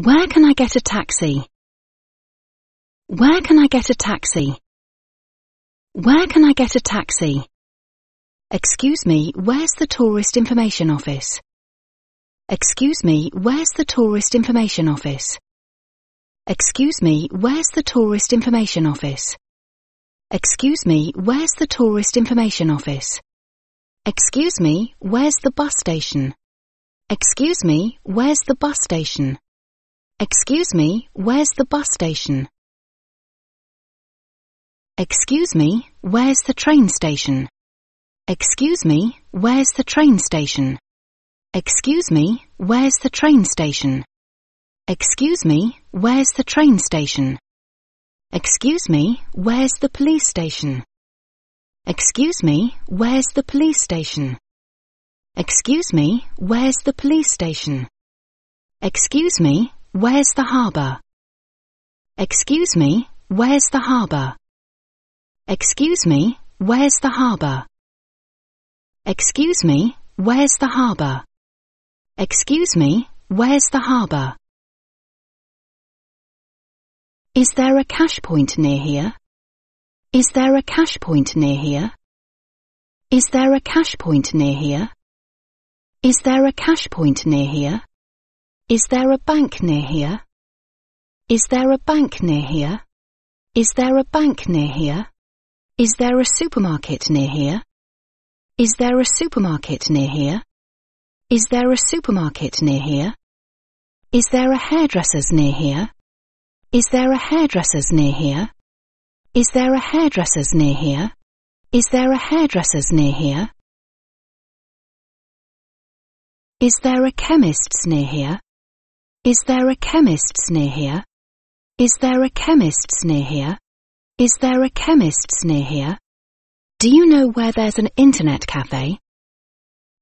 Where can I get a taxi? Where can I get a taxi? Where can I get a taxi? Excuse me, where's the tourist information office? Excuse me, where's the tourist information office? Excuse me, where's the tourist information office? Excuse me, where's the tourist information office? Excuse me, where's the bus station? Excuse me, where's the bus station? Excuse me, where's the bus station? Excuse me, where's the train station? Excuse me, where's the train station? Excuse me, where's the train station? Excuse me, where's the train station? Excuse me, where's the police station? Excuse me, where's the police station? Excuse me, where's the police station? Excuse me, Where's the harbour? Excuse me, where's the harbour? Excuse me, where's the harbour? Excuse me, where's the harbour? Excuse me, where's the harbour? Is there a cash point near here? Is there a cash point near here? Is there a cash point near here? Is there a cash point near here? Is there a bank near here? Is there a bank near here? Is there a bank near here? Is there a supermarket near here? Is there a supermarket near here? Is there a supermarket near here? Is there a hairdresser's near here? Is there a hairdresser's near here? Is there a hairdresser's near here? Is there a hairdresser's near here? Is there a chemist's near here? Is there a chemist's near here? Is there a chemist's near here? Is there a chemist's near here? Do you know where there's an internet cafe?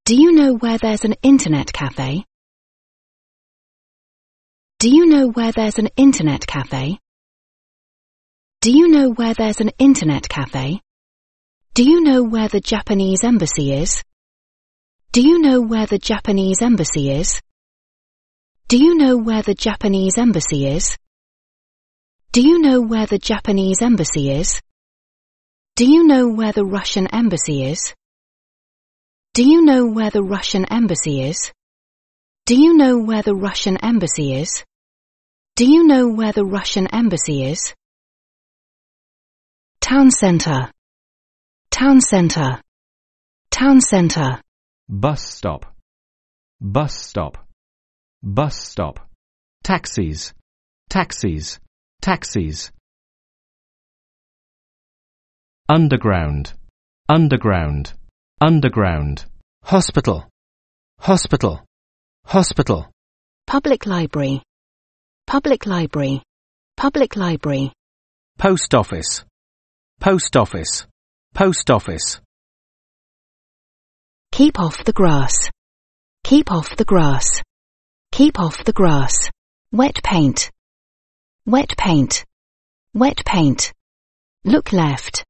Do you know where there's an internet cafe? Do you know where there's an internet cafe? Do you know where there's an internet cafe? Do you know where the Japanese embassy is? Do you know where the Japanese embassy is? Do you know where the Japanese embassy is? Do you know where the Japanese embassy is? Do you know where the Russian embassy is? Do you know where the Russian embassy is? Do you know where the Russian embassy is? Do you know where the Russian embassy is? Town center. Town center. Town center. Bus stop. Bus stop bus stop, taxis, taxis, taxis. Underground, underground, underground. Hospital, hospital, hospital. Public library, public library, public library. Post office, post office, post office. Keep off the grass. Keep off the grass. Keep off the grass. Wet paint. Wet paint. Wet paint. Look left.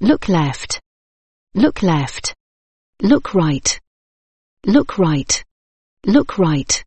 Look left. Look left. Look right. Look right. Look right.